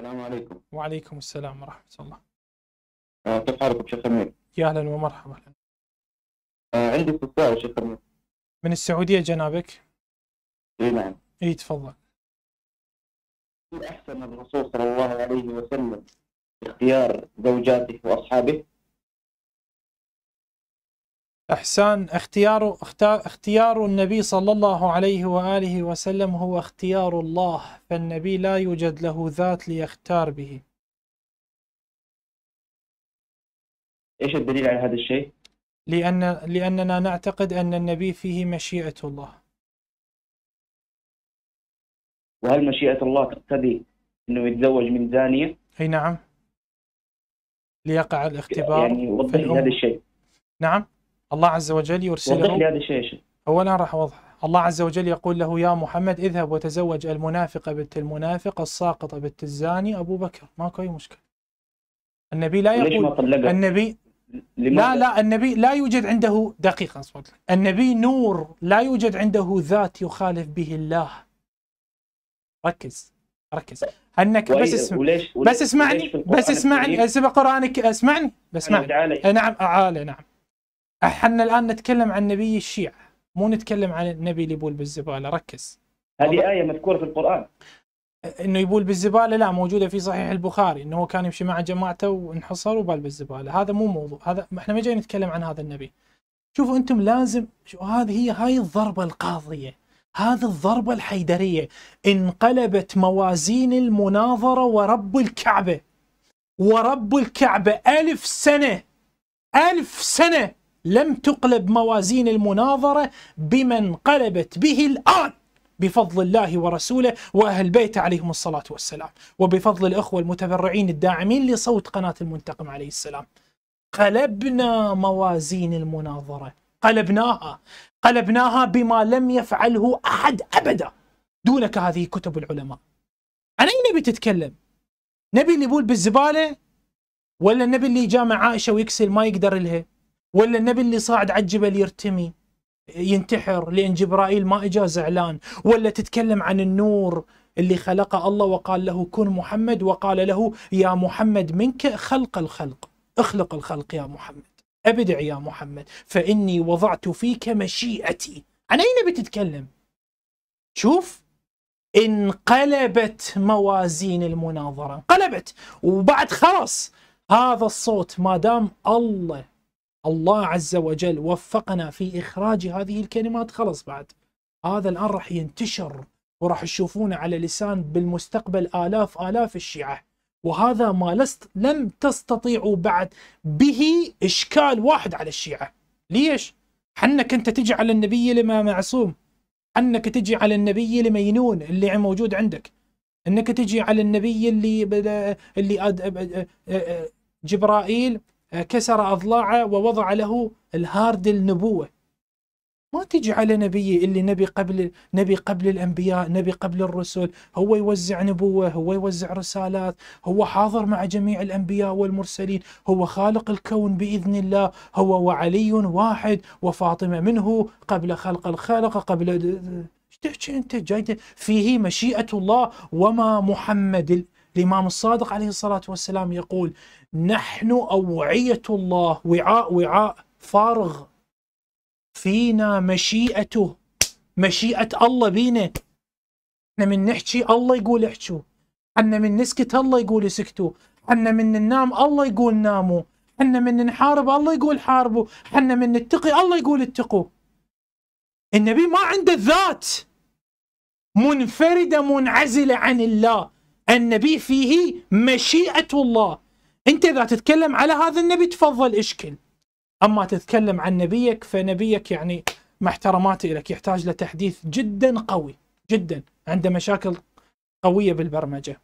السلام عليكم وعليكم السلام ورحمة الله آه، كيف حالكم شيخ أمير؟ يا أهلا ومرحبا أهلا. عندي استفسار شيخ أمير من السعودية جنابك؟ إي نعم إي تفضل أحسن الرسول صلى الله عليه وسلم اختيار زوجاته وأصحابه؟ إحسان اختيار اختيار النبي صلى الله عليه وآله وسلم هو اختيار الله فالنبي لا يوجد له ذات ليختار به إيش الدليل على هذا الشيء؟ لأن لأننا نعتقد أن النبي فيه مشيئة الله وهل مشيئة الله تقتضي أنه يتزوج من زانية؟ أي نعم ليقع الاختبار يعني وضح هذا الشيء نعم الله عز وجل يرسله وضح لي هذا الشيء أولا راح أوضح الله عز وجل يقول له يا محمد اذهب وتزوج المنافقة بنت المنافق الساقطة بنت الزاني أبو بكر ماكو أي مشكلة النبي لا يقول ليش ما النبي لا لا النبي لا يوجد عنده دقيقة أصبر النبي نور لا يوجد عنده ذات يخالف به الله ركز ركز انك بس اسم وليش بس اسمعني بس اسمعني سبق قرانك اسمعني بس اسمعني نعم اعالي نعم احنا الان نتكلم عن نبي الشيعه مو نتكلم عن النبي اللي يبول بالزباله ركز هذه ايه مذكوره في القران انه يبول بالزباله لا موجوده في صحيح البخاري انه هو كان يمشي مع جماعته وانحصر وبال بالزباله هذا مو موضوع هذا احنا ما جايين نتكلم عن هذا النبي شوفوا انتم لازم شو هذه هي هاي الضربه القاضيه هذه الضربه الحيدريه انقلبت موازين المناظره ورب الكعبه ورب الكعبه ألف سنه ألف سنه لم تقلب موازين المناظرة بما انقلبت به الآن بفضل الله ورسوله وأهل بيته عليهم الصلاة والسلام وبفضل الأخوة المتبرعين الداعمين لصوت قناة المنتقم عليه السلام قلبنا موازين المناظرة قلبناها قلبناها بما لم يفعله أحد أبدا دونك هذه كتب العلماء عن أي نبي تتكلم نبي اللي يبول بالزبالة ولا النبي اللي جامع عائشة ويكسل ما يقدر لها ولا النبي اللي صاعد على الجبل يرتمي ينتحر لأن جبرائيل ما إجا زعلان ولا تتكلم عن النور اللي خلقه الله وقال له كن محمد وقال له يا محمد منك خلق الخلق اخلق الخلق يا محمد ابدع يا محمد فاني وضعت فيك مشيئتي عن اي نبي تتكلم شوف انقلبت موازين المناظره انقلبت وبعد خلاص هذا الصوت ما دام الله الله عز وجل وفقنا في إخراج هذه الكلمات خلص بعد هذا الآن راح ينتشر وراح تشوفونه على لسان بالمستقبل آلاف آلاف الشيعة وهذا ما لست لم تستطيعوا بعد به إشكال واحد على الشيعة ليش؟ حنك أنت تجي على النبي لما معصوم حنك تجي على النبي لمينون اللي موجود عندك انك تجي على النبي اللي اللي جبرائيل آه، كسر أضلاعه ووضع له الهارد النبوة ما تجي على نبي اللي نبي قبل نبي قبل الانبياء، نبي قبل الرسل، هو يوزع نبوه، هو يوزع رسالات، هو حاضر مع جميع الانبياء والمرسلين، هو خالق الكون باذن الله، هو وعلي واحد وفاطمه منه قبل خلق الخلق قبل ايش تحكي انت جاي فيه مشيئه الله وما محمد الإمام الصادق عليه الصلاة والسلام يقول نحن أوعية الله وعاء وعاء فارغ فينا مشيئته مشيئة الله بينا احنا من نحكي الله يقول احكوا احنا من نسكت الله يقول سكتوا احنا من ننام الله يقول ناموا احنا من نحارب الله يقول حاربوا احنا من نتقي الله يقول اتقوا النبي ما عنده ذات منفردة منعزلة عن الله النبي فيه مشيئة الله أنت إذا تتكلم على هذا النبي تفضل اشكل أما تتكلم عن نبيك فنبيك يعني مع لك يحتاج لتحديث جدا قوي جدا عنده مشاكل قوية بالبرمجة